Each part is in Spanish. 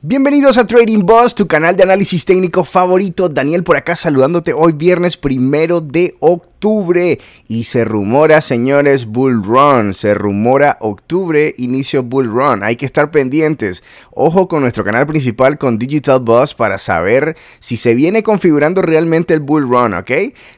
Bienvenidos a Trading Boss, tu canal de análisis técnico favorito. Daniel por acá saludándote hoy viernes primero de octubre. Y se rumora, señores, Bull Run. Se rumora octubre, inicio Bull Run. Hay que estar pendientes. Ojo con nuestro canal principal con Digital Boss para saber si se viene configurando realmente el Bull Run, ¿ok?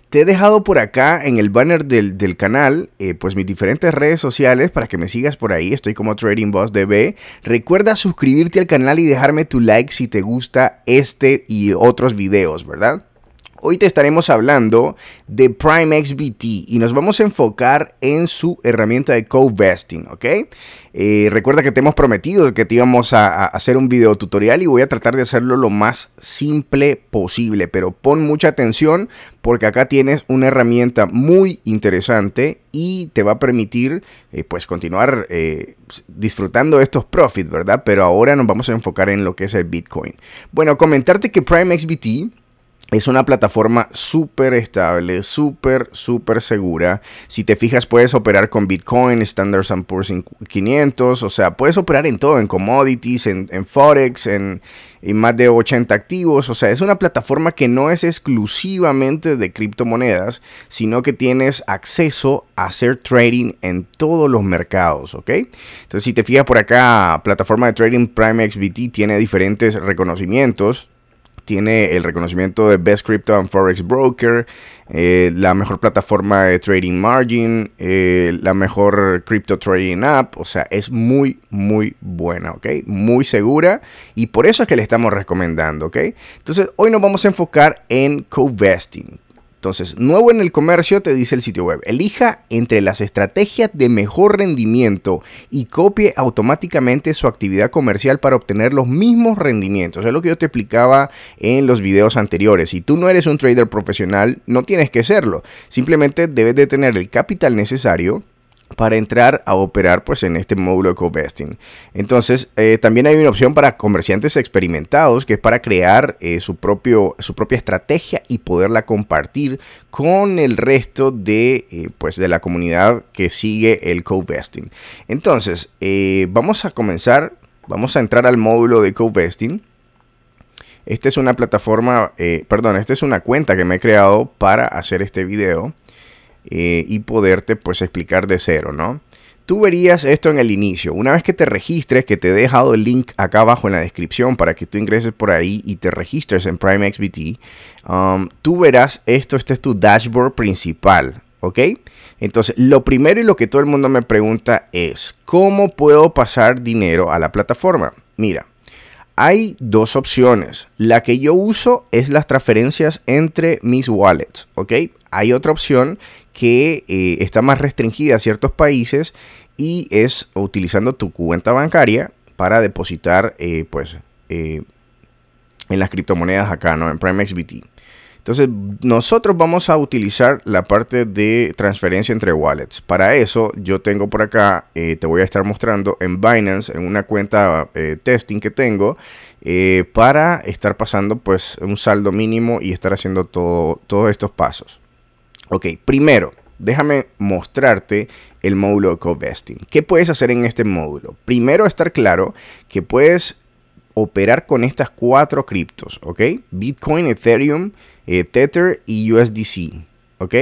Te he dejado por acá en el banner del, canal, eh, pues mis diferentes redes sociales para que me sigas por ahí. Estoy como Trading Boss DB. Recuerda suscribirte al canal y dejar me tu like si te gusta este y otros videos, ¿verdad? Hoy te estaremos hablando de Prime XBT y nos vamos a enfocar en su herramienta de co-vesting, ¿ok? Eh, recuerda que te hemos prometido que te íbamos a, hacer un video tutorial y voy a tratar de hacerlo lo más simple posible, pero pon mucha atención porque acá tienes una herramienta muy interesante y te va a permitir eh, pues continuar eh, disfrutando de estos profits, ¿verdad? Pero ahora nos vamos a enfocar en lo que es el Bitcoin. Bueno, comentarte que Prime XBT es una plataforma súper estable, súper, súper segura. Si te fijas, puedes operar con Bitcoin, Standard Poor's 500, o sea, puedes operar en todo, en commodities, en, Forex, en, más de 80 activos. O sea, es una plataforma que no es exclusivamente de criptomonedas, sino que tienes acceso a hacer trading en todos los mercados, ¿ok? Entonces, si te fijas por acá, plataforma de trading PrimeXBT tiene diferentes reconocimientos tiene el reconocimiento de Best Crypto and Forex Broker, eh, la mejor plataforma de trading margin, eh, la mejor crypto trading app, o sea, es muy, muy buena, ¿ok? Muy segura y por eso es que le estamos recomendando, ¿ok? Entonces, hoy nos vamos a enfocar en co entonces, nuevo en el comercio, te dice el sitio web, elija entre las estrategias de mejor rendimiento y copie automáticamente su actividad comercial para obtener los mismos rendimientos. Es lo que yo te explicaba en los videos anteriores. Si tú no eres un trader profesional, no tienes que serlo. Simplemente debes de tener el capital necesario para entrar a operar pues en este módulo de co-vesting. Entonces, eh, también hay una opción para comerciantes experimentados que es para crear eh, su, propio, su propia estrategia y poderla compartir con el resto de, eh, pues, de la comunidad que sigue el co-vesting. Entonces, vamos a comenzar, vamos a entrar al módulo de co-vesting. Esta es una plataforma, perdón, esta es una cuenta que me he creado para hacer este video. Eh, y poderte pues explicar de cero, ¿no? Tú verías esto en el inicio. Una vez que te registres, que te he dejado el link acá abajo en la descripción para que tú ingreses por ahí y te registres en PrimeXBT, um, tú verás esto, este es tu dashboard principal, ¿ok? Entonces, lo primero y lo que todo el mundo me pregunta es, ¿cómo puedo pasar dinero a la plataforma? Mira, hay dos opciones. La que yo uso es las transferencias entre mis wallets, ¿ok? hay otra opción que eh, está más restringida a ciertos países y es utilizando tu cuenta bancaria para depositar eh, pues eh, en las criptomonedas acá, ¿no? En PrimeXBT. Entonces, nosotros vamos a utilizar la parte de transferencia entre wallets. Para eso, yo tengo por acá, te voy a estar mostrando en Binance, en una cuenta testing que tengo, para estar pasando pues un saldo mínimo y estar haciendo todo, todos estos pasos. Ok, primero, déjame mostrarte el módulo de co ¿Qué puedes hacer en este módulo? Primero, estar claro que puedes operar con estas cuatro criptos, ¿ok? Bitcoin, Ethereum, eh, Tether y USDC, ¿ok?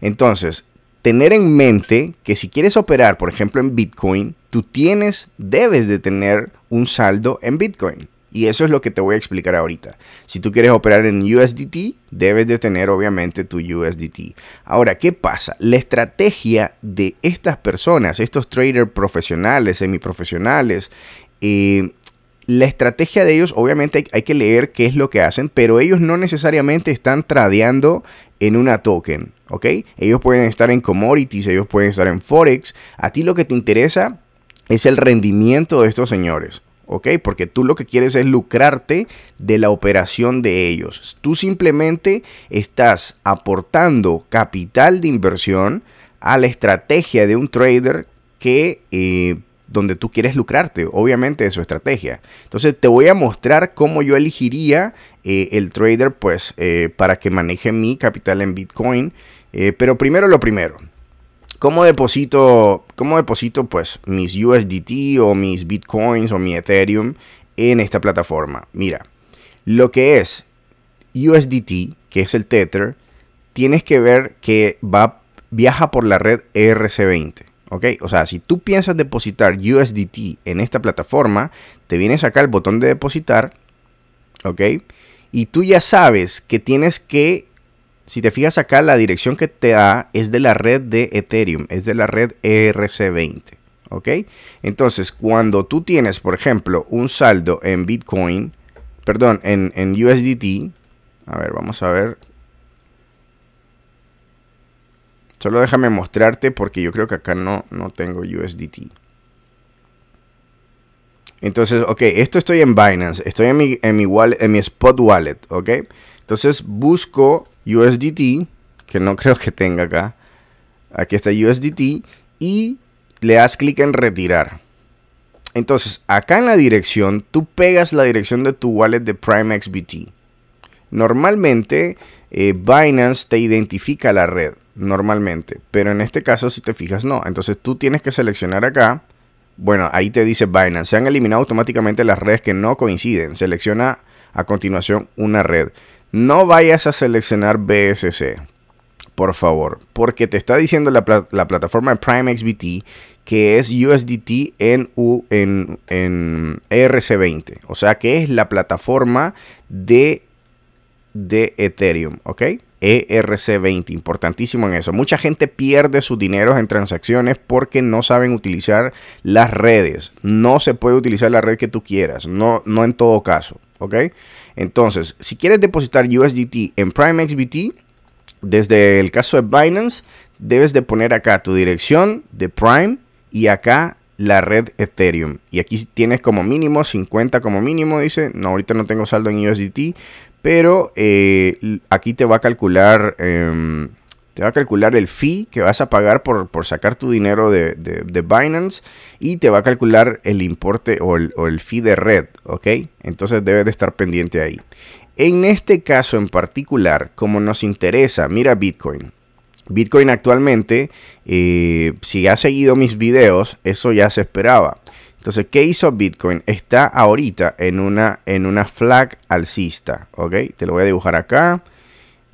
Entonces, tener en mente que si quieres operar, por ejemplo, en Bitcoin, tú tienes, debes de tener un saldo en Bitcoin. Y eso es lo que te voy a explicar ahorita. Si tú quieres operar en USDT, debes de tener obviamente tu USDT. Ahora, ¿qué pasa? La estrategia de estas personas, estos traders profesionales, semiprofesionales, eh, la estrategia de ellos, obviamente hay, que leer qué es lo que hacen, pero ellos no necesariamente están tradeando en una token, ¿ok? Ellos pueden estar en commodities, ellos pueden estar en forex. A ti lo que te interesa es el rendimiento de estos señores. Porque tú lo que quieres es lucrarte de la operación de ellos. Tú simplemente estás aportando capital de inversión a la estrategia de un trader que... Eh, donde tú quieres lucrarte, obviamente, de su estrategia. Entonces te voy a mostrar cómo yo elegiría eh, el trader, pues, eh, para que maneje mi capital en Bitcoin. pero primero lo primero, ¿Cómo deposito, pues mis USDT o mis Bitcoins o mi Ethereum en esta plataforma? Mira, lo que es USDT, que es el Tether, tienes que ver que va, viaja por la red ERC20. ¿ok? O sea, si tú piensas depositar USDT en esta plataforma, te vienes acá el botón de depositar, ¿ok? Y tú ya sabes que tienes que si te fijas acá, la dirección que te da es de la red de Ethereum, es de la red ERC20. ¿Ok? Entonces, cuando tú tienes, por ejemplo, un saldo en Bitcoin, perdón, en, USDT, a ver, vamos a ver. Solo déjame mostrarte porque yo creo que acá no, no tengo USDT. Entonces, ok, esto estoy en Binance, estoy en mi, en mi spot wallet, ok. Entonces busco USDT, que no creo que tenga acá. Aquí está USDT y le das clic en retirar. Entonces, acá en la dirección, tú pegas la dirección de tu wallet de Prime XBT. Normalmente, eh, Binance te identifica la red, normalmente. Pero en este caso, si te fijas, no. Entonces, tú tienes que seleccionar acá. Bueno, ahí te dice Binance. Se han eliminado automáticamente las redes que no coinciden. Selecciona a continuación una red. No vayas a seleccionar BSC, por favor, porque te está diciendo la, plataforma Prime XBT que es USDT en, en, ERC20, o sea que es la plataforma de, de Ethereum, ¿ok? ERC20, importantísimo en eso. Mucha gente pierde su dinero en transacciones porque no saben utilizar las redes. No se puede utilizar la red que tú quieras, no, no en todo caso, ¿ok? Entonces, si quieres depositar USDT en Prime XBT desde el caso de Binance, debes de poner acá tu dirección de Prime y acá la red Ethereum. Y aquí tienes como mínimo 50 como mínimo, dice. No, ahorita no tengo saldo en USDT, pero eh, aquí te va a calcular... Em, te va a calcular el fee que vas a pagar por, sacar tu dinero de, Binance y te va a calcular el importe o el, fee de red, ¿ok? Entonces debes de estar pendiente ahí. En este caso en particular, como nos interesa, mira Bitcoin. Bitcoin actualmente, eh, si has seguido mis videos, eso ya se esperaba. Entonces, ¿qué hizo Bitcoin? Está ahorita en una, en una flag alcista, ¿ok? Te lo voy a dibujar acá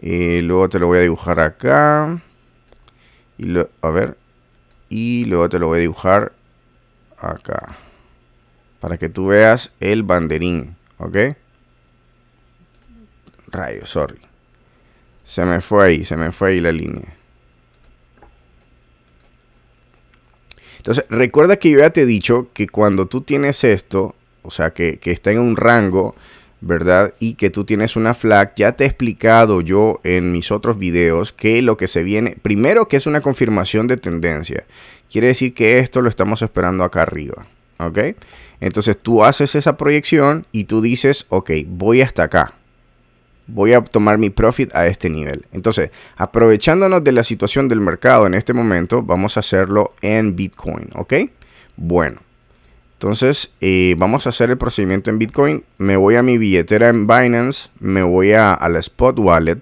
y eh, luego te lo voy a dibujar acá. Y a ver. Y luego te lo voy a dibujar acá. Para que tú veas el banderín. ¿Ok? Rayo, sorry. Se me fue ahí, se me fue ahí la línea. Entonces, recuerda que yo ya te he dicho que cuando tú tienes esto, o sea, que, que está en un rango, ¿verdad? Y que tú tienes una flag, ya te he explicado yo en mis otros videos que lo que se viene, primero que es una confirmación de tendencia, quiere decir que esto lo estamos esperando acá arriba, ¿ok? Entonces tú haces esa proyección y tú dices, ok, voy hasta acá, voy a tomar mi profit a este nivel. Entonces, aprovechándonos de la situación del mercado en este momento, vamos a hacerlo en Bitcoin, ¿ok? Bueno. Entonces, eh, vamos a hacer el procedimiento en Bitcoin. Me voy a mi billetera en Binance, me voy a, la Spot Wallet.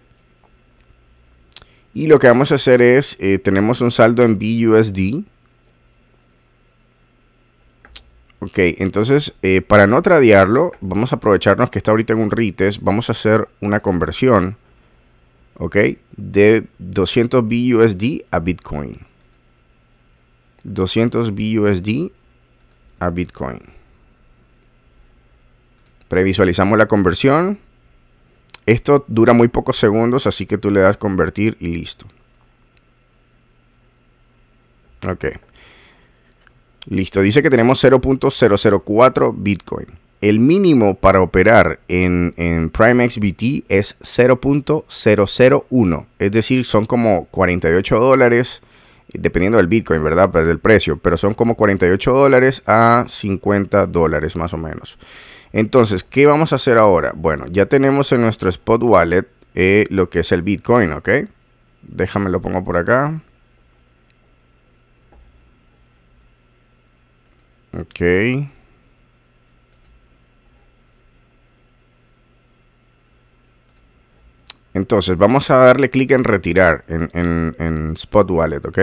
Y lo que vamos a hacer es, eh, tenemos un saldo en BUSD. Ok, entonces eh, para no tradearlo, vamos a aprovecharnos que está ahorita en un RITES. Vamos a hacer una conversión, ok, de 200 BUSD a Bitcoin. 200 BUSD a Bitcoin. Previsualizamos la conversión. Esto dura muy pocos segundos, así que tú le das convertir y listo. Ok. Listo, dice que tenemos 0.004 Bitcoin. El mínimo para operar en, en PrimeX BT es 0.001, es decir, son como 48 dólares dependiendo del Bitcoin, ¿verdad? Pero del precio, pero son como 48 dólares a 50 dólares más o menos. Entonces, ¿qué vamos a hacer ahora? Bueno, ya tenemos en nuestro spot wallet eh, lo que es el Bitcoin, ¿ok? Déjame lo pongo por acá. Ok. Entonces, vamos a darle clic en retirar en, Spot Wallet, ¿ok?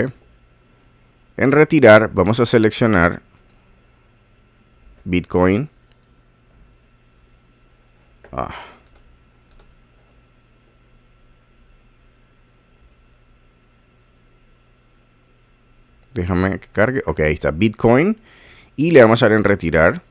En retirar vamos a seleccionar Bitcoin. Ah. Déjame que cargue. Ok, ahí está Bitcoin. Y le vamos a dar en retirar.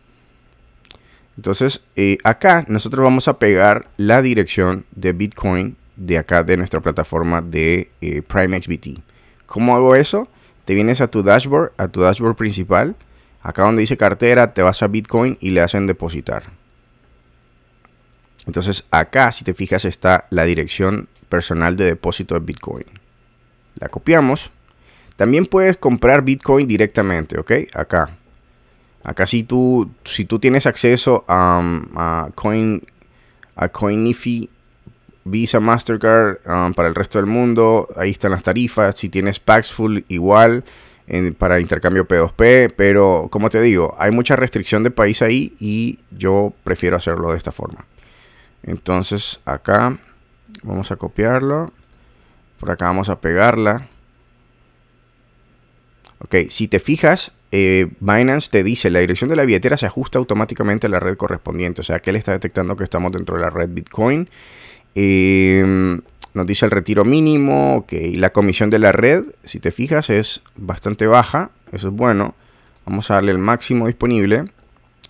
Entonces, eh, acá nosotros vamos a pegar la dirección de Bitcoin de acá de nuestra plataforma de eh, PrimeXBT. ¿Cómo hago eso? Te vienes a tu dashboard, a tu dashboard principal. Acá donde dice cartera, te vas a Bitcoin y le hacen depositar. Entonces acá, si te fijas, está la dirección personal de depósito de Bitcoin. La copiamos. También puedes comprar Bitcoin directamente, ¿ok? Acá. Acá si tú, si tú tienes acceso a, um, Coin, a Coinify, Visa, Mastercard um, para el resto del mundo, ahí están las tarifas. Si tienes Paxful, igual para para intercambio P2P. Pero como te digo, hay mucha restricción de país ahí y yo prefiero hacerlo de esta forma. Entonces acá vamos a copiarlo. Por acá vamos a pegarla. Ok, si te fijas, eh, Binance te dice la dirección de la billetera se ajusta automáticamente a la red correspondiente. O sea, que él está detectando que estamos dentro de la red Bitcoin. Em, nos dice el retiro mínimo, ok. La comisión de la red, si te fijas, es bastante baja. Eso es bueno. Vamos a darle el máximo disponible.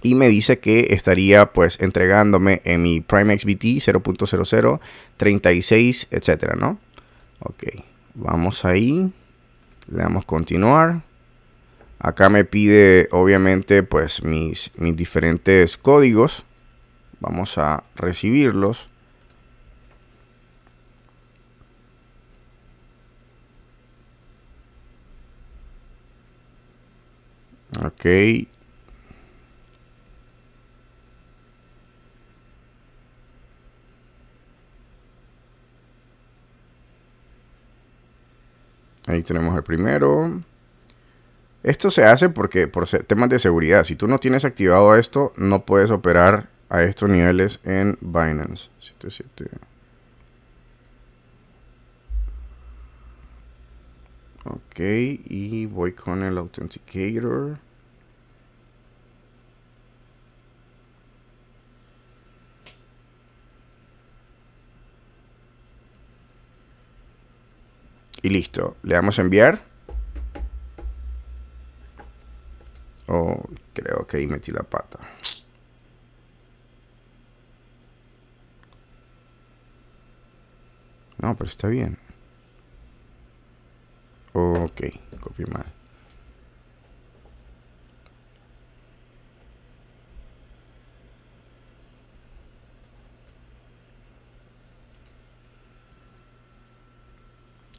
Y me dice que estaría pues entregándome en mi PrimeXBT 0.00, 36, etcétera, ¿no? Ok, vamos ahí. Le damos continuar. Acá me pide obviamente pues mis, mis diferentes códigos. Vamos a recibirlos. Ok. Ahí tenemos el primero. Esto se hace porque por temas de seguridad. Si tú no tienes activado esto, no puedes operar a estos niveles en Binance. 77. Ok, y voy con el Authenticator. Y listo, le damos enviar. Oh, creo que ahí metí la pata. No, pero está bien. Ok, copié mal.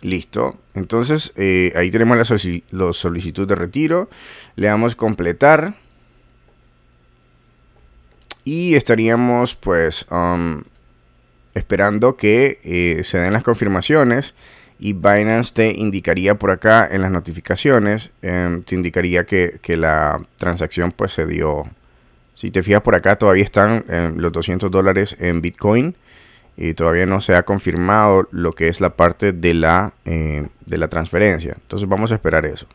Listo. Entonces eh, ahí tenemos la, solicitud de retiro. Le damos completar. Y estaríamos pues um, esperando que eh, se den las confirmaciones. Y Binance te indicaría por acá en las notificaciones, em, te indicaría que, que, la transacción pues se dio. Si te fijas por acá todavía están em, los 200 dólares en Bitcoin y todavía no se ha confirmado lo que es la parte de la, eh, de la transferencia. Entonces vamos a esperar eso.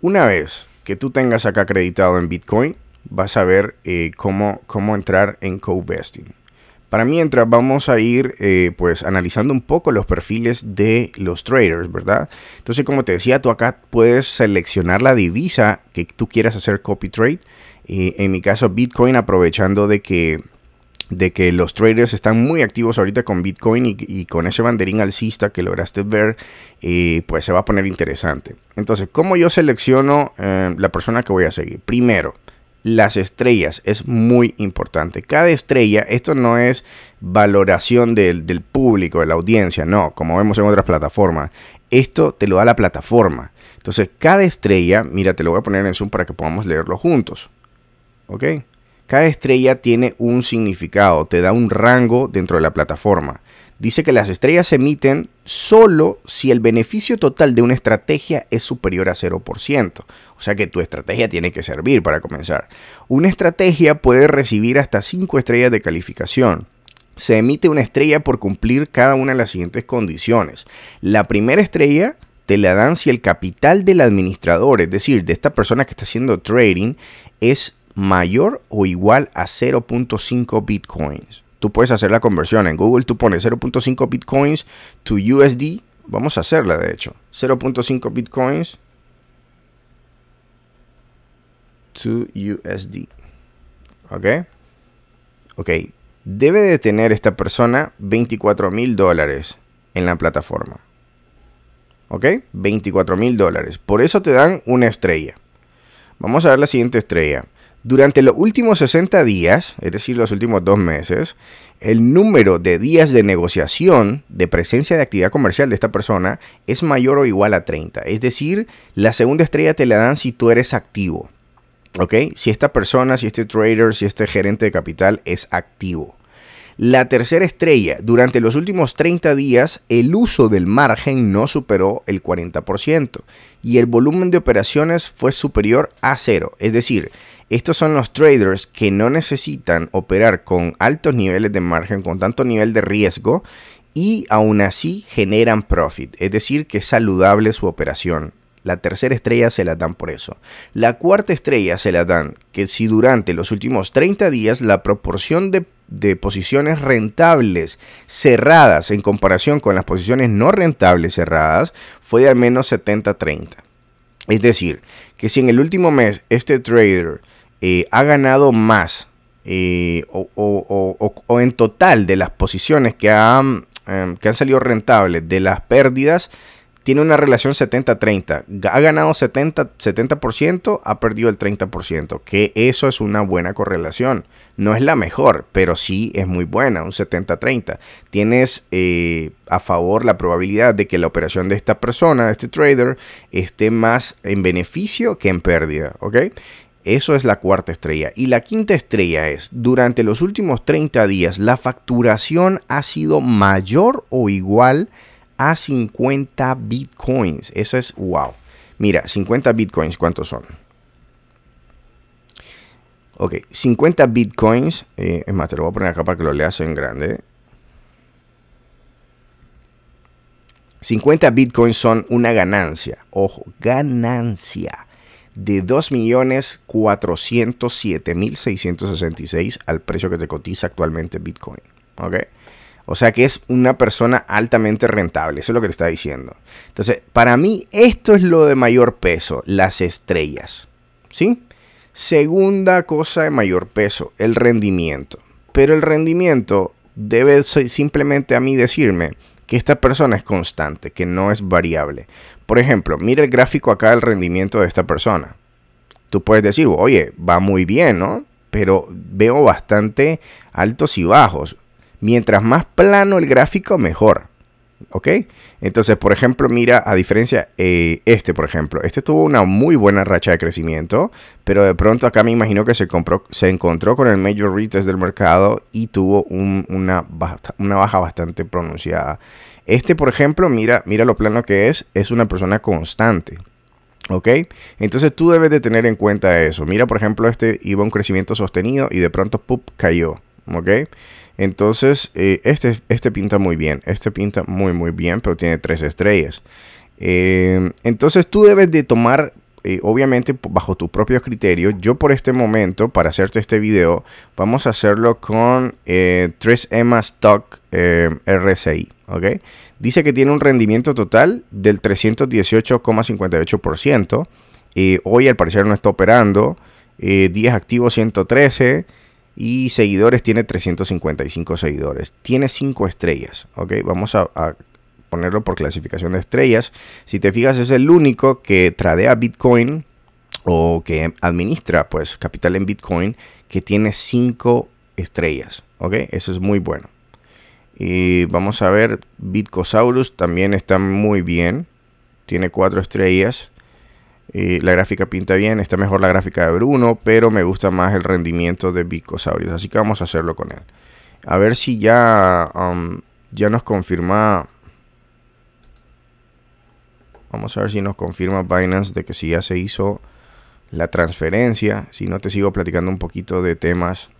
Una vez que tú tengas acá acreditado en Bitcoin, vas a ver eh, cómo, cómo entrar en co Para mientras vamos a ir eh, pues analizando un poco los perfiles de los traders, ¿verdad? Entonces como te decía, tú acá puedes seleccionar la divisa que tú quieras hacer copy trade. en mi caso Bitcoin aprovechando de que de que los traders están muy activos ahorita con Bitcoin y, con ese banderín alcista que lograste ver, eh, pues se va a poner interesante. Entonces, ¿cómo yo selecciono eh, la persona que voy a seguir? Primero, las estrellas es muy importante. Cada estrella, esto no es valoración del, del público, de la audiencia, no, como vemos en otras plataformas. Esto te lo da la plataforma. Entonces, cada estrella, mira, te lo voy a poner en Zoom para que podamos leerlo juntos. ¿Ok? Cada estrella tiene un significado, te da un rango dentro de la plataforma. Dice que las estrellas se emiten solo si el beneficio total de una estrategia es superior a 0%. O sea que tu estrategia tiene que servir para comenzar. Una estrategia puede recibir hasta 5 estrellas de calificación se emite una estrella por cumplir cada una de las siguientes condiciones. La primera estrella te la dan si el capital del administrador, es decir, de esta persona que está haciendo trading, es mayor o igual a 0.5 bitcoins. Tú puedes hacer la conversión en Google, tú pones 0.5 bitcoins to USD. Vamos a hacerla, de hecho. 0.5 bitcoins to USD. ¿Ok? Ok. Debe de tener esta persona 24 mil dólares en la plataforma. ¿Ok? 24 mil dólares. Por eso te dan una estrella. Vamos a ver la siguiente estrella. Durante los últimos 60 días, es decir, los últimos dos meses, el número de días de negociación de presencia de actividad comercial de esta persona es mayor o igual a 30. Es decir, la segunda estrella te la dan si tú eres activo. ¿Ok? Si esta persona, si este trader, si este gerente de capital es activo. La tercera estrella, durante los últimos 30 días, el uso del margen no superó el 40% y el volumen de operaciones fue superior a cero. Es decir, estos son los traders que no necesitan operar con altos niveles de margen, con tanto nivel de riesgo y aún así generan profit, es decir, que es saludable su operación. La tercera estrella se la dan por eso. La cuarta estrella se la dan que si durante los últimos 30 días la proporción de, posiciones rentables cerradas en comparación con las posiciones no rentables cerradas fue de al menos 70-30. Es decir, que si en el último mes este trader eh, ha ganado más eh, o, en total de las posiciones que han, em, que han salido rentables de las pérdidas, tiene una relación 70-30. Ha ganado 70, 70%, ha perdido el 30%, que eso es una buena correlación. No es la mejor, pero sí es muy buena, un 70-30. Tienes eh, a favor la probabilidad de que la operación de esta persona, de este trader, esté más en beneficio que en pérdida, ¿ok? Eso es la cuarta estrella. Y la quinta estrella es, durante los últimos 30 días, la facturación ha sido mayor o igual a 50 bitcoins. Eso es wow. Mira, 50 bitcoins, ¿cuántos son? Ok, 50 bitcoins. Eh, es más, te lo voy a poner acá para que lo leas en grande. 50 bitcoins son una ganancia. Ojo, ganancia de 2.407.666 al precio que te cotiza actualmente Bitcoin. ¿okay? O sea que es una persona altamente rentable, eso es lo que te está diciendo. Entonces, para mí esto es lo de mayor peso, las estrellas. ¿Sí? Segunda cosa de mayor peso, el rendimiento. Pero el rendimiento debe simplemente a mí decirme que esta persona es constante, que no es variable. Por ejemplo, mira el gráfico acá del rendimiento de esta persona. Tú puedes decir, oye, va muy bien, ¿no? Pero veo bastante altos y bajos. Mientras más plano el gráfico, mejor. ¿Ok? Entonces, por ejemplo, mira, a diferencia, eh, este, por ejemplo, este tuvo una muy buena racha de crecimiento, pero de pronto acá me imagino que se, compró, se encontró con el mayor retest del mercado y tuvo una, baja, una baja bastante pronunciada. Este, por ejemplo, mira, mira lo plano que es, es una persona constante. ¿Ok? Entonces tú debes de tener en cuenta eso. Mira, por ejemplo, este iba a un crecimiento sostenido y de pronto, ¡pup!, cayó. ¿Ok? Entonces, eh, este, este pinta muy bien. Este pinta muy, muy bien, pero tiene tres estrellas. Em, entonces, tú debes de tomar, eh, obviamente, bajo tus propios criterios. Yo por este momento, para hacerte este video, vamos a hacerlo con 3EMA eh, Stock em, RSI. ¿okay? Dice que tiene un rendimiento total del 318,58%. hoy al parecer no está operando. 10 activos 113 y seguidores tiene 355 seguidores. Tiene 5 estrellas, ¿ok? Vamos a, ponerlo por clasificación de estrellas. Si te fijas, es el único que tradea Bitcoin o que administra pues capital en Bitcoin que tiene 5 estrellas, ¿ok? Eso es muy bueno. Y vamos a ver, Bitcosaurus también está muy bien. Tiene 4 estrellas. Eh, la gráfica pinta bien, está mejor la gráfica de Bruno, pero me gusta más el rendimiento de Bicosaurios, así que vamos a hacerlo con él. A ver si ya, um, ya nos confirma... Vamos a ver si nos confirma Binance de que si ya se hizo la transferencia. Si no, te sigo platicando un poquito de temas.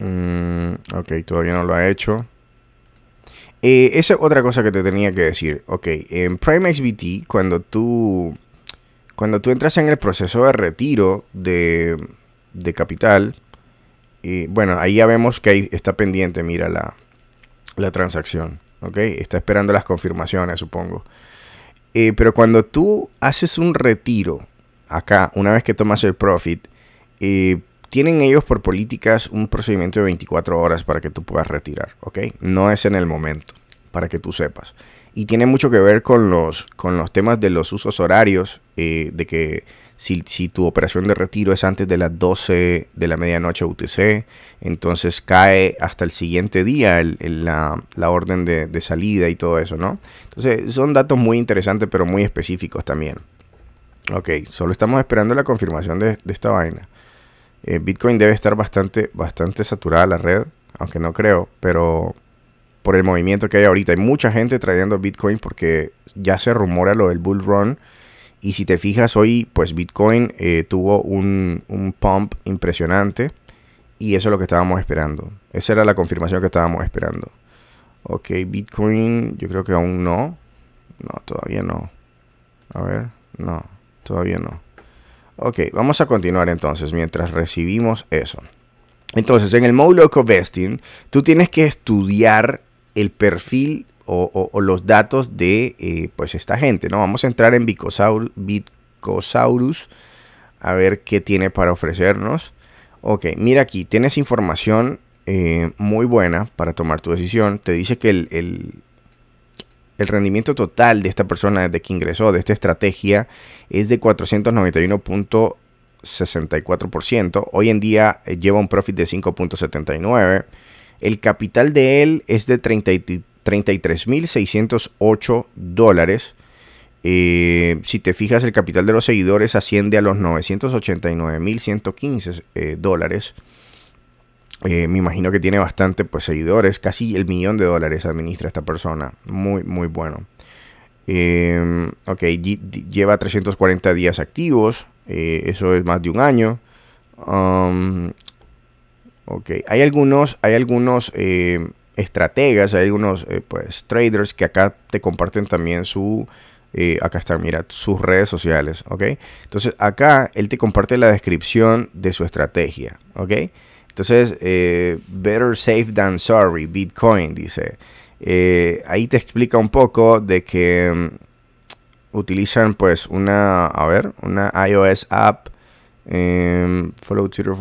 Mm, ok, todavía no lo ha hecho. Eh, esa es otra cosa que te tenía que decir. Ok, en PrimeXBT, cuando tú, cuando tú entras en el proceso de retiro de, capital, y eh, bueno, ahí ya vemos que está pendiente, mira, la, transacción. Ok, está esperando las confirmaciones, supongo. Eh, pero cuando tú haces un retiro acá, una vez que tomas el profit, tienen ellos por políticas un procedimiento de 24 horas para que tú puedas retirar, ¿ok? No es en el momento, para que tú sepas. Y tiene mucho que ver con los, con los temas de los usos horarios, eh, de que si, tu operación de retiro es antes de las 12 de la medianoche UTC, entonces cae hasta el siguiente día la, orden de, salida y todo eso, ¿no? Entonces son datos muy interesantes, pero muy específicos también. Ok, solo estamos esperando la confirmación de, de esta vaina. Eh, Bitcoin debe estar bastante, bastante saturada la red, aunque no creo, pero por el movimiento que hay ahorita. Hay mucha gente trayendo Bitcoin porque ya se rumora lo del bull run. Y si te fijas hoy, pues Bitcoin eh, tuvo un, un pump impresionante. Y eso es lo que estábamos esperando. Esa era la confirmación que estábamos esperando. Ok, Bitcoin, yo creo que aún no. No, todavía no. A ver, no, todavía no. Ok, vamos a continuar entonces mientras recibimos eso. Entonces, en el módulo vesting tú tienes que estudiar el perfil o, los datos de eh, pues esta gente, ¿no? Vamos a entrar en Bicosaurus a ver qué tiene para ofrecernos. Ok, mira aquí, tienes información eh, muy buena para tomar tu decisión. Te dice que el, el rendimiento total de esta persona desde que ingresó, de esta estrategia, es de 491.64%. Hoy en día eh, lleva un profit de 5.79. El capital de él es de 33.608 dólares. Eh, si te fijas, el capital de los seguidores asciende a los 989.115 eh, dólares. Eh, me imagino que tiene bastante pues, seguidores, casi el millón de dólares administra esta persona. Muy, muy bueno. Em, ok, lleva 340 días activos, eh, eso es más de un año. Um, ok, hay algunos, hay algunos eh, estrategas, hay algunos pues, traders que acá te comparten también su, acá están, mira, sus redes sociales, ¿ok? Entonces acá él te comparte la descripción de su estrategia, ¿ok? Entonces, eh, better safe than sorry, Bitcoin, dice. Eh, ahí te explica un poco de que mm, utilizan pues una, a ver, una iOS app. Em, follow Twitter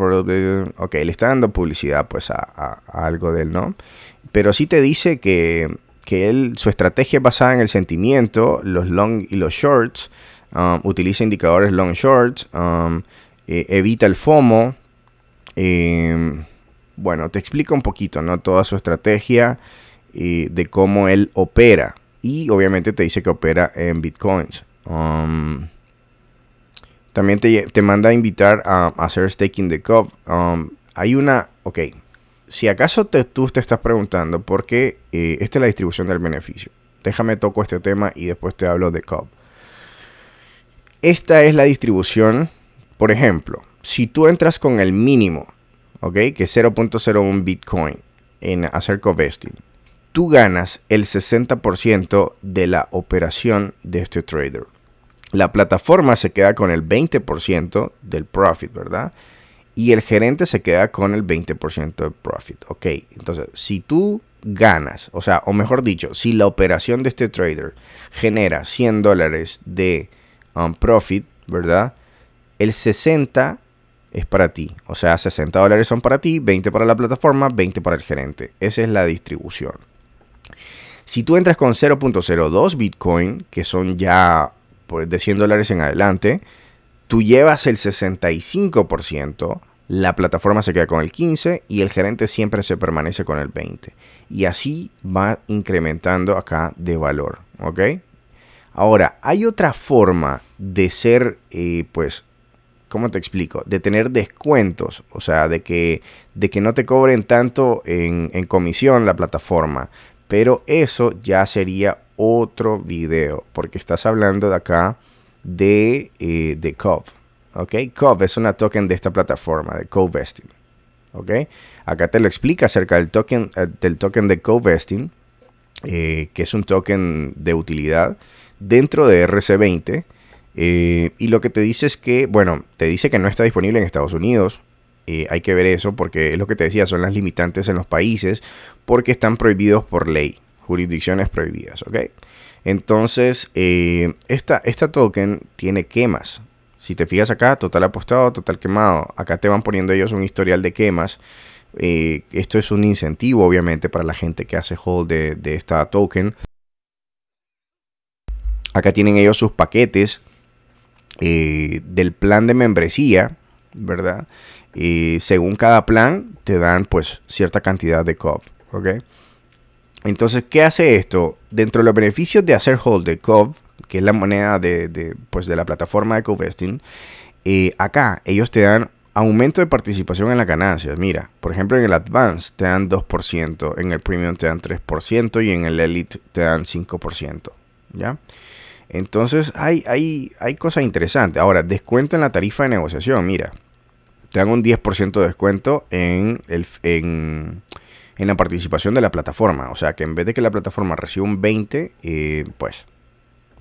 Ok, le está dando publicidad pues a, algo de él, no. Pero sí te dice que, él, su estrategia basada en el sentimiento, los long y los shorts. Um, utiliza indicadores long shorts. Um, eh, evita el FOMO. Em, bueno, te explica un poquito, ¿no? Toda su estrategia eh, de cómo él opera. Y obviamente te dice que opera en bitcoins. Um, también te, manda a invitar a, hacer staking the cop. Um, hay una, ok, si acaso tú te estás preguntando por qué eh, esta es la distribución del beneficio. Déjame toco este tema y después te hablo de COP. Esta es la distribución, por ejemplo, si tú entras con el mínimo, ¿ok? Que es 0.01 Bitcoin en Acerco vesting tú ganas el 60% de la operación de este trader. La plataforma se queda con el 20% del profit, ¿verdad? Y el gerente se queda con el 20% del profit. Ok, entonces, si tú ganas, o sea, o mejor dicho, si la operación de este trader genera 100 dólares de un um, profit, ¿verdad? El 60 es para ti. O sea, 60 dólares son para ti, 20 para la plataforma, 20 para el gerente. Esa es la distribución. Si tú entras con 0.02 Bitcoin, que son ya de 100 dólares en adelante, tú llevas el 65%, la plataforma se queda con el 15% y el gerente siempre se permanece con el 20%. Y así va incrementando acá de valor, ¿ok? Ahora, hay otra forma de ser, eh, pues, ¿cómo te explico? De tener descuentos, o sea, de que, de que no te cobren tanto en, comisión la plataforma. Pero eso ya sería otro video, porque estás hablando de acá de, eh, de COV. ¿Ok? COV es una token de esta plataforma, de co ¿Ok? Acá te lo explica acerca del token, eh, del token de co eh, que es un token de utilidad dentro de RC20 eh, y lo que te dice es que, bueno, te dice que no está disponible en Estados Unidos. Eh, hay que ver eso porque es lo que te decía, son las limitantes en los países porque están prohibidos por ley, jurisdicciones prohibidas, ¿ok? Entonces, eh, esta, token tiene quemas. Si te fijas acá, total apostado, total quemado. Acá te van poniendo ellos un historial de quemas. esto es un incentivo, obviamente, para la gente que hace hold de, de esta token. Acá tienen ellos sus paquetes eh, del plan de membresía, ¿verdad? Y eh, según cada plan te dan pues cierta cantidad de COP, ¿ok? Entonces, ¿qué hace esto? Dentro de los beneficios de hacer hold de COP, que es la moneda de, pues, de la plataforma de Covesting, eh, acá ellos te dan aumento de participación en las ganancias. Mira, por ejemplo, en el Advance te dan 2%, en el Premium te dan 3% y en el Elite te dan 5%, ¿ya? Entonces hay, hay, hay cosas interesantes. Ahora, descuento en la tarifa de negociación. Mira, te hago un 10% de descuento en, el, en, la participación de la plataforma. O sea que en vez de que la plataforma reciba un 20, eh, pues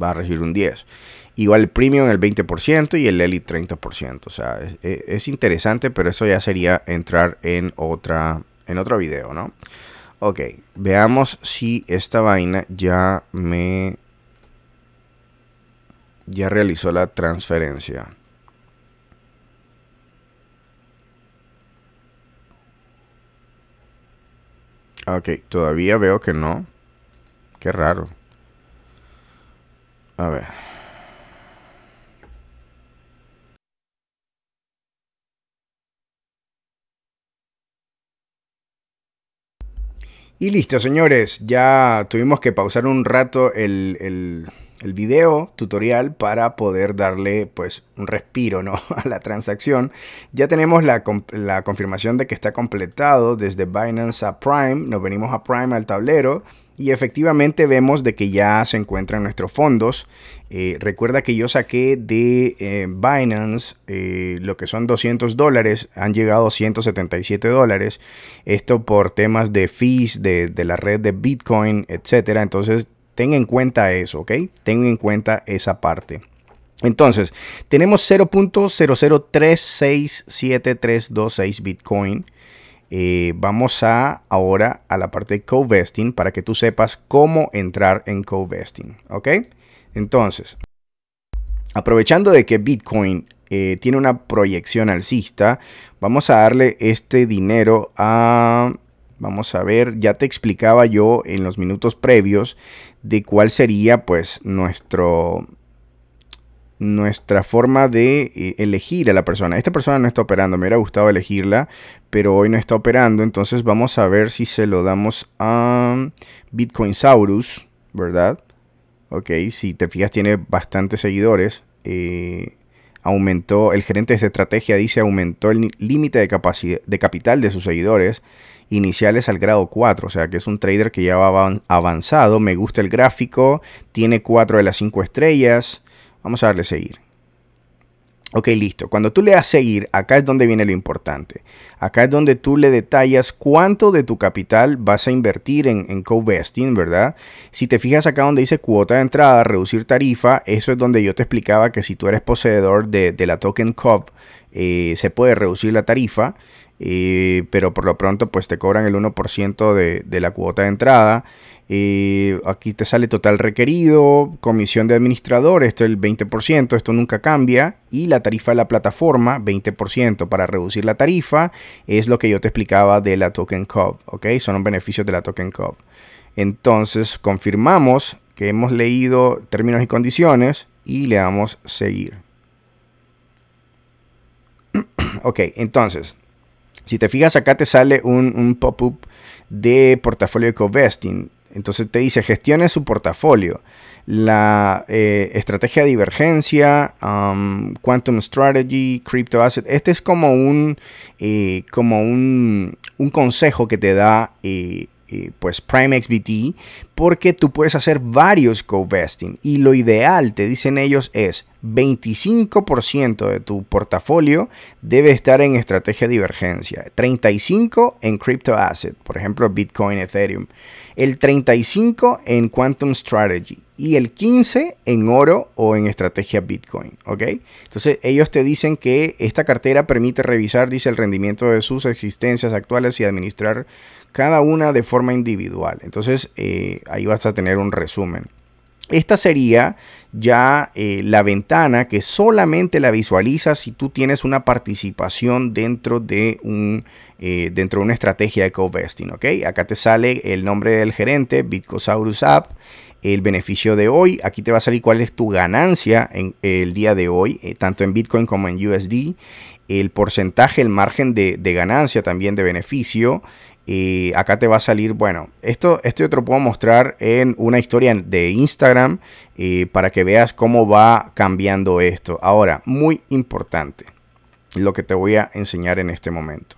va a recibir un 10. Igual el premium el 20% y el elite 30%. O sea, es, interesante, pero eso ya sería entrar en otra en otro video, ¿no? Ok, veamos si esta vaina ya me ya realizó la transferencia. Ah, ok, todavía veo que no. Qué raro. A ver. Y listo, señores. Ya tuvimos que pausar un rato el, el el video tutorial para poder darle pues un respiro ¿no? a la transacción. Ya tenemos la, confirmación de que está completado desde Binance a Prime. Nos venimos a Prime al tablero y efectivamente vemos de que ya se encuentran nuestros fondos. Eh, recuerda que yo saqué de eh, Binance eh, lo que son 200 dólares, han llegado 177 dólares. Esto por temas de fees de, de la red de Bitcoin, etcétera. Entonces Ten en cuenta eso, ¿ok? Ten en cuenta esa parte. Entonces, tenemos 0.00367326 Bitcoin. Eh, vamos a ahora a la parte de co-vesting para que tú sepas cómo entrar en co-vesting, ¿ok? Entonces, aprovechando de que Bitcoin eh, tiene una proyección alcista, vamos a darle este dinero a Vamos a ver, ya te explicaba yo en los minutos previos de cuál sería pues nuestro nuestra forma de eh, elegir a la persona. Esta persona no está operando, me hubiera gustado elegirla, pero hoy no está operando, entonces vamos a ver si se lo damos a Bitcoin Saurus, ¿verdad? Ok, si te fijas tiene bastantes seguidores. Eh, aumentó, el gerente de estrategia dice aumentó el límite de, de capital de sus seguidores iniciales al grado 4, o sea que es un trader que ya va avanzado, me gusta el gráfico, tiene 4 de las 5 estrellas, vamos a darle seguir. Ok, listo. Cuando tú le das seguir, acá es donde viene lo importante. Acá es donde tú le detallas cuánto de tu capital vas a invertir en, en co-vesting, ¿verdad? Si te fijas acá donde dice cuota de entrada, reducir tarifa, eso es donde yo te explicaba que si tú eres poseedor de, de la token COV, eh, se puede reducir la tarifa pero por lo pronto pues te cobran el 1% de, la cuota de entrada. aquí te sale total requerido, comisión de administrador, esto es el 20%, esto nunca cambia. Y la tarifa de la plataforma, 20%. Para reducir la tarifa es lo que yo te explicaba de la Token Cop. ¿ok? Son los beneficios de la Token Cop. Entonces confirmamos que hemos leído términos y condiciones y le damos seguir. ok, entonces si te fijas acá te sale un, pop-up de portafolio de co Entonces te dice, gestione su portafolio. La eh, estrategia de divergencia, um, quantum strategy, crypto asset. Este es como un, eh, como un, consejo que te da eh, eh, pues Prime XBT porque tú puedes hacer varios co-vesting y lo ideal, te dicen ellos, es 25% de tu portafolio debe estar en estrategia de divergencia, 35% en crypto asset, por ejemplo Bitcoin, Ethereum, el 35% en Quantum Strategy y el 15% en oro o en estrategia Bitcoin, ¿ok? Entonces ellos te dicen que esta cartera permite revisar, dice, el rendimiento de sus existencias actuales y administrar cada una de forma individual. Entonces eh, ahí vas a tener un resumen. Esta sería ya eh, la ventana que solamente la visualizas si tú tienes una participación dentro de, un, eh, dentro de una estrategia de co-vesting. ¿okay? Acá te sale el nombre del gerente, Bitcosaurus App, el beneficio de hoy. Aquí te va a salir cuál es tu ganancia en el día de hoy, tanto en Bitcoin como en USD. El porcentaje, el margen de ganancia también de beneficio. Y acá te va a salir, bueno, esto, esto yo te lo puedo mostrar en una historia de Instagram y para que veas cómo va cambiando esto. Ahora, muy importante lo que te voy a enseñar en este momento.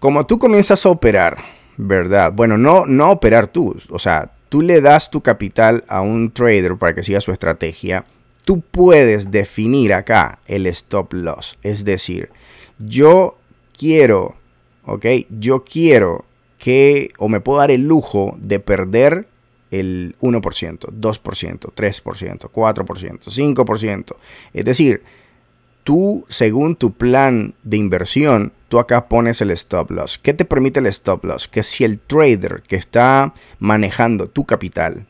Como tú comienzas a operar, ¿verdad? Bueno, no, no operar tú, o sea, tú le das tu capital a un trader para que siga su estrategia. Tú puedes definir acá el stop loss, es decir, yo quiero ¿ok? Yo quiero que, o me puedo dar el lujo de perder el 1%, 2%, 3%, 4%, 5%. Es decir, tú, según tu plan de inversión, tú acá pones el stop loss. ¿Qué te permite el stop loss? Que si el trader que está manejando tu capital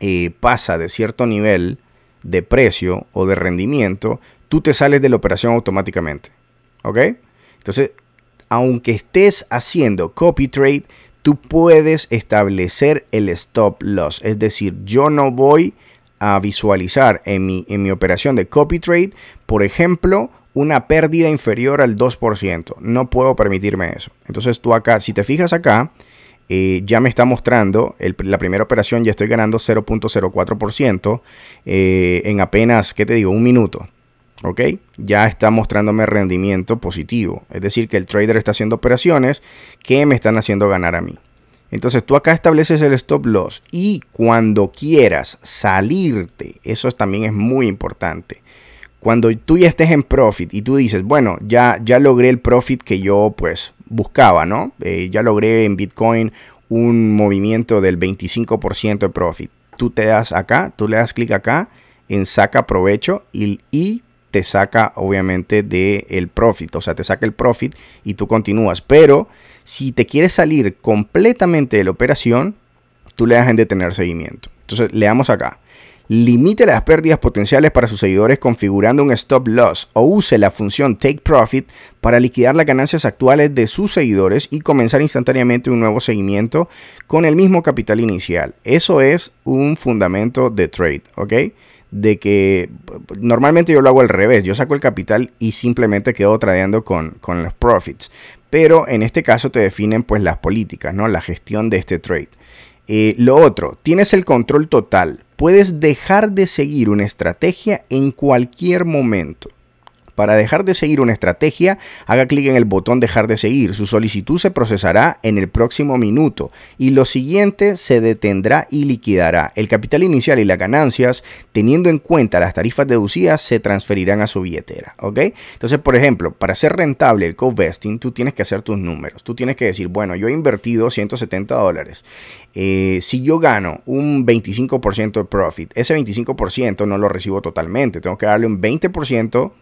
eh, pasa de cierto nivel de precio o de rendimiento, tú te sales de la operación automáticamente. ¿Ok? Entonces, aunque estés haciendo copy trade, tú puedes establecer el stop loss. Es decir, yo no voy a visualizar en mi, operación de copy trade, por ejemplo, una pérdida inferior al 2%. No puedo permitirme eso. Entonces tú acá, si te fijas acá, eh, ya me está mostrando la primera operación, ya estoy ganando 0.04% eh, en apenas, ¿qué te digo? Un minuto. ¿ok? Ya está mostrándome rendimiento positivo. Es decir, que el trader está haciendo operaciones que me están haciendo ganar a mí. Entonces tú acá estableces el stop loss y cuando quieras salirte, eso también es muy importante. Cuando tú ya estés en profit y tú dices, bueno, ya, ya logré el profit que yo pues buscaba, ¿no? Eh, ya logré en Bitcoin un movimiento del 25% de profit. Tú te das acá, tú le das clic acá en saca provecho y te saca obviamente del profit, o sea, te saca el profit y tú continúas. Pero si te quieres salir completamente de la operación, tú le das en detener seguimiento. Entonces le damos acá. Limite las pérdidas potenciales para sus seguidores configurando un stop loss o use la función take profit para liquidar las ganancias actuales de sus seguidores y comenzar instantáneamente un nuevo seguimiento con el mismo capital inicial. Eso es un fundamento de trade, ¿ok? de que normalmente yo lo hago al revés, yo saco el capital y simplemente quedo tradeando con, con los profits. Pero en este caso te definen pues las políticas, ¿no? La gestión de este trade. Eh, lo otro, tienes el control total. Puedes dejar de seguir una estrategia en cualquier momento. Para dejar de seguir una estrategia, haga clic en el botón dejar de seguir. Su solicitud se procesará en el próximo minuto y lo siguiente se detendrá y liquidará. El capital inicial y las ganancias, teniendo en cuenta las tarifas deducidas, se transferirán a su billetera. ¿ok? Entonces, por ejemplo, para ser rentable el co-vesting, tú tienes que hacer tus números. Tú tienes que decir, bueno, yo he invertido 170 dólares. Eh, si yo gano un 25% de profit, ese 25% no lo recibo totalmente. Tengo que darle un 20%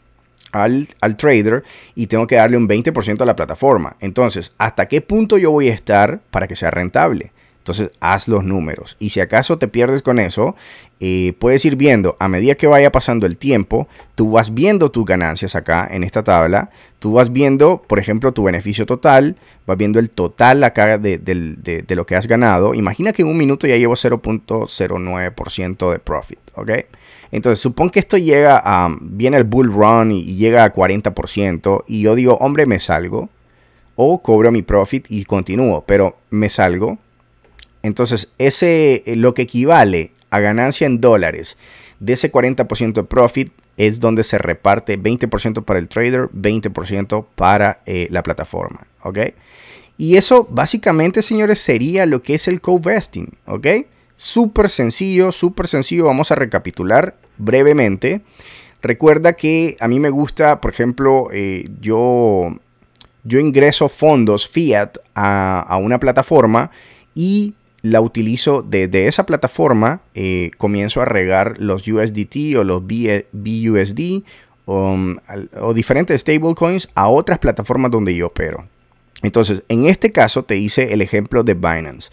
al, al trader y tengo que darle un 20% a la plataforma. Entonces, ¿hasta qué punto yo voy a estar para que sea rentable? Entonces, haz los números. Y si acaso te pierdes con eso, eh, puedes ir viendo, a medida que vaya pasando el tiempo, tú vas viendo tus ganancias acá en esta tabla, tú vas viendo, por ejemplo, tu beneficio total, vas viendo el total acá de, lo que has ganado. Imagina que en un minuto ya llevo 0.09% de profit, ¿ok? Entonces, supón que esto llega a, viene el bull run y, y llega a 40% y yo digo, hombre, me salgo. O cobro mi profit y continúo, pero me salgo entonces, ese, eh, lo que equivale a ganancia en dólares de ese 40% de profit es donde se reparte 20% para el trader, 20% para eh, la plataforma, ¿ok? Y eso básicamente, señores, sería lo que es el co-vesting, ¿ok? Súper sencillo, súper sencillo. Vamos a recapitular brevemente. Recuerda que a mí me gusta, por ejemplo, eh, yo, yo ingreso fondos fiat a, a una plataforma y la utilizo de esa plataforma, eh, comienzo a regar los USDT o los BUSD um, o diferentes stablecoins a otras plataformas donde yo opero. Entonces, en este caso te hice el ejemplo de Binance.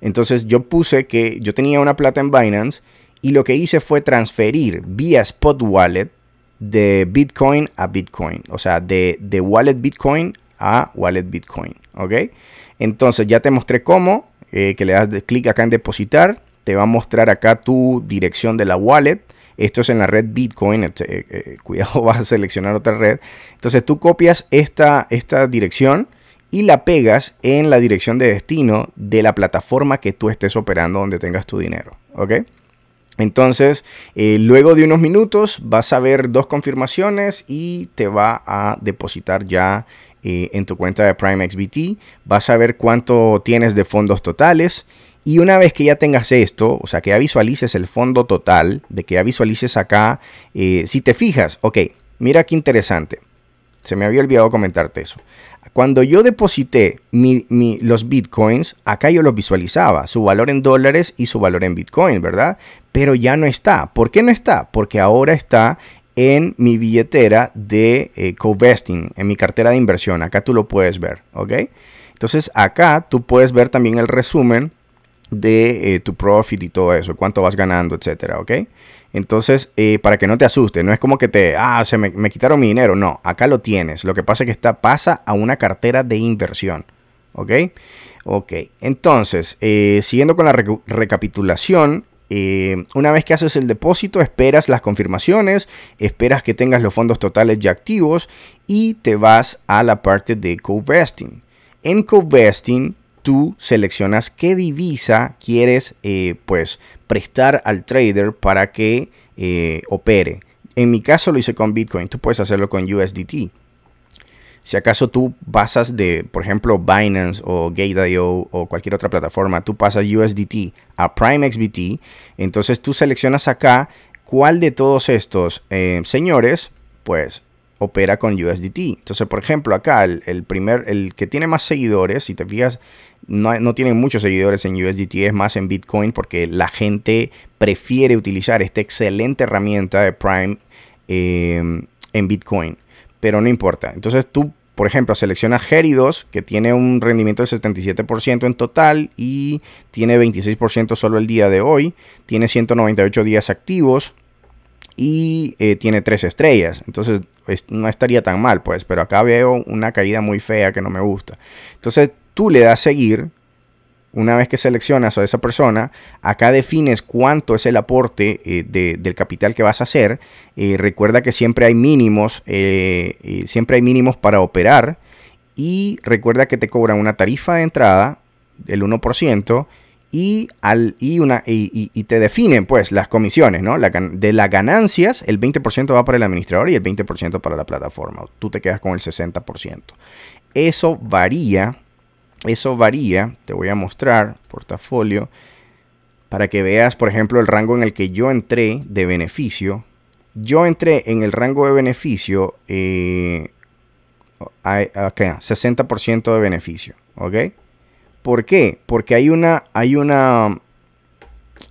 Entonces, yo puse que yo tenía una plata en Binance y lo que hice fue transferir vía Spot Wallet de Bitcoin a Bitcoin, o sea, de, de Wallet Bitcoin a Wallet Bitcoin, ¿ok? Entonces, ya te mostré cómo eh, que le das clic acá en depositar, te va a mostrar acá tu dirección de la wallet. Esto es en la red Bitcoin, este, eh, eh, cuidado, vas a seleccionar otra red. Entonces tú copias esta, esta dirección y la pegas en la dirección de destino de la plataforma que tú estés operando donde tengas tu dinero. ¿Ok? Entonces, luego de unos minutos vas a ver dos confirmaciones y te va a depositar ya eh, en tu cuenta de Prime XBT. Vas a ver cuánto tienes de fondos totales. Y una vez que ya tengas esto, o sea, que ya visualices el fondo total, de que ya visualices acá, eh, si te fijas, ok, mira qué interesante. Se me había olvidado comentarte eso. Cuando yo deposité los bitcoins, acá yo los visualizaba, su valor en dólares y su valor en bitcoin, ¿verdad? Pero ya no está. ¿Por qué no está? Porque ahora está en mi billetera de eh, co-vesting, en mi cartera de inversión. Acá tú lo puedes ver, ¿ok? Entonces acá tú puedes ver también el resumen de eh, tu profit y todo eso, cuánto vas ganando, etcétera, ¿ok? Entonces, eh, para que no te asuste, no es como que te, ah, se me, quitaron mi dinero, no, acá lo tienes. Lo que pasa es que está pasa a una cartera de inversión, ¿ok? Ok, entonces, siguiendo con la recapitulación, eh, una vez que haces el depósito, esperas las confirmaciones, esperas que tengas los fondos totales ya activos y te vas a la parte de co-vesting. En co-vesting, tú seleccionas qué divisa quieres eh, pues, prestar al trader para que eh, opere. En mi caso lo hice con Bitcoin, tú puedes hacerlo con USDT. Si acaso tú pasas de, por ejemplo, Binance o Gate.io o cualquier otra plataforma, tú pasas USDT a prime xbt entonces tú seleccionas acá cuál de todos estos eh, señores, pues opera con USDT. Entonces, por ejemplo, acá el, primer, el que tiene más seguidores, si te fijas, no, no tienen muchos seguidores en USDT, es más en Bitcoin porque la gente prefiere utilizar esta excelente herramienta de Prime eh, en Bitcoin. Pero no importa. Entonces tú por ejemplo, selecciona Geridos, que tiene un rendimiento del 77% en total y tiene 26% solo el día de hoy. Tiene 198 días activos y eh, tiene 3 estrellas. Entonces no estaría tan mal, pues, pero acá veo una caída muy fea que no me gusta. Entonces tú le das seguir una vez que seleccionas a esa persona, acá defines cuánto es el aporte eh, de, del capital que vas a hacer. Eh, recuerda que siempre hay mínimos, eh, siempre hay mínimos para operar. Y recuerda que te cobran una tarifa de entrada del 1% y, al, una, te definen pues las comisiones, ¿no? La, de las ganancias, el 20% va para el administrador y el 20% para la plataforma. Tú te quedas con el 60%. Eso varía eso varía, te voy a mostrar portafolio para que veas, por ejemplo, el rango en el que yo entré de beneficio. Yo entré en el rango de beneficio 60% eh, de beneficio, ¿ok? ¿Por qué? Porque hay una, hay una,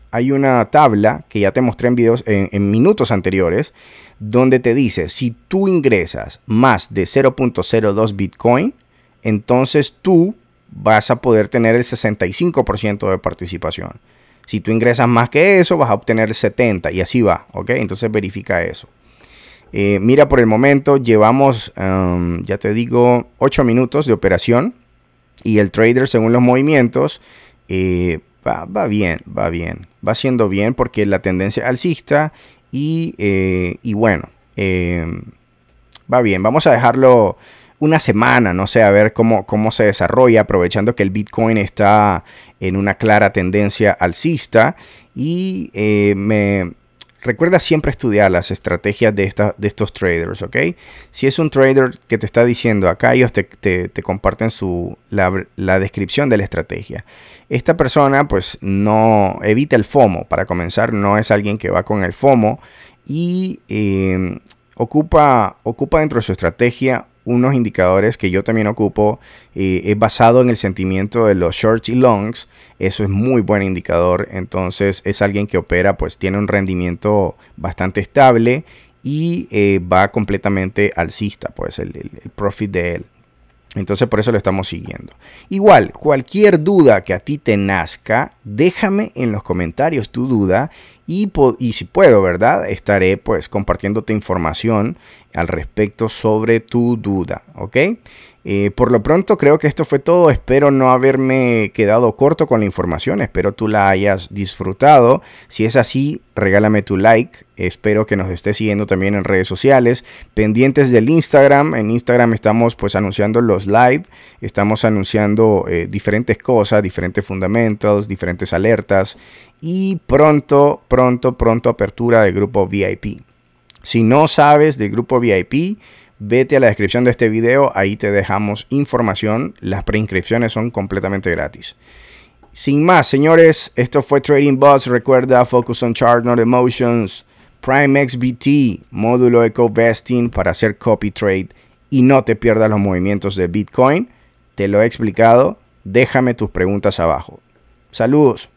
hay una tabla que ya te mostré en videos, en minutos anteriores, donde te dice si tú ingresas más de 0.02 Bitcoin, entonces tú vas a poder tener el 65% de participación. Si tú ingresas más que eso, vas a obtener 70 y así va, ¿ok? Entonces verifica eso. Eh, mira, por el momento llevamos, em, ya te digo, 8 minutos de operación y el trader, según los movimientos, eh, va, bien, va bien, va siendo bien porque la tendencia alcista y, eh, y bueno, em, va bien. Vamos a dejarlo una semana, no sé, a ver cómo, cómo se desarrolla, aprovechando que el Bitcoin está en una clara tendencia alcista y eh, me... Recuerda siempre estudiar las estrategias de, de estos traders, ¿ok? Si es un trader que te está diciendo, acá ellos te, comparten su, la, descripción de la estrategia. Esta persona pues no evita el FOMO, para comenzar, no es alguien que va con el FOMO y eh, ocupa, ocupa dentro de su estrategia unos indicadores que yo también ocupo, eh, es basado en el sentimiento de los shorts y longs, eso es muy buen indicador, entonces es alguien que opera, pues tiene un rendimiento bastante estable y eh, va completamente alcista, pues el profit de él. Entonces por eso lo estamos siguiendo. Igual, cualquier duda que a ti te nazca, déjame en los comentarios tu duda y, y, si puedo, ¿verdad? Estaré pues compartiéndote información al respecto sobre tu duda, ¿ok? Eh, por lo pronto creo que esto fue todo. Espero no haberme quedado corto con la información. Espero tú la hayas disfrutado. Si es así, regálame tu like. Espero que nos estés siguiendo también en redes sociales. Pendientes del Instagram. En Instagram estamos pues anunciando los live. Estamos anunciando eh, diferentes cosas, diferentes fundamentos, diferentes alertas. Y pronto, pronto, pronto apertura del grupo VIP. Si no sabes del grupo VIP vete a la descripción de este video, ahí te dejamos información, las preinscripciones son completamente gratis. Sin más, señores, esto fue Trading Bots, recuerda, focus on chart, not emotions, Prime XBT, módulo Eco Vesting para hacer copy trade y no te pierdas los movimientos de Bitcoin, te lo he explicado, déjame tus preguntas abajo. Saludos.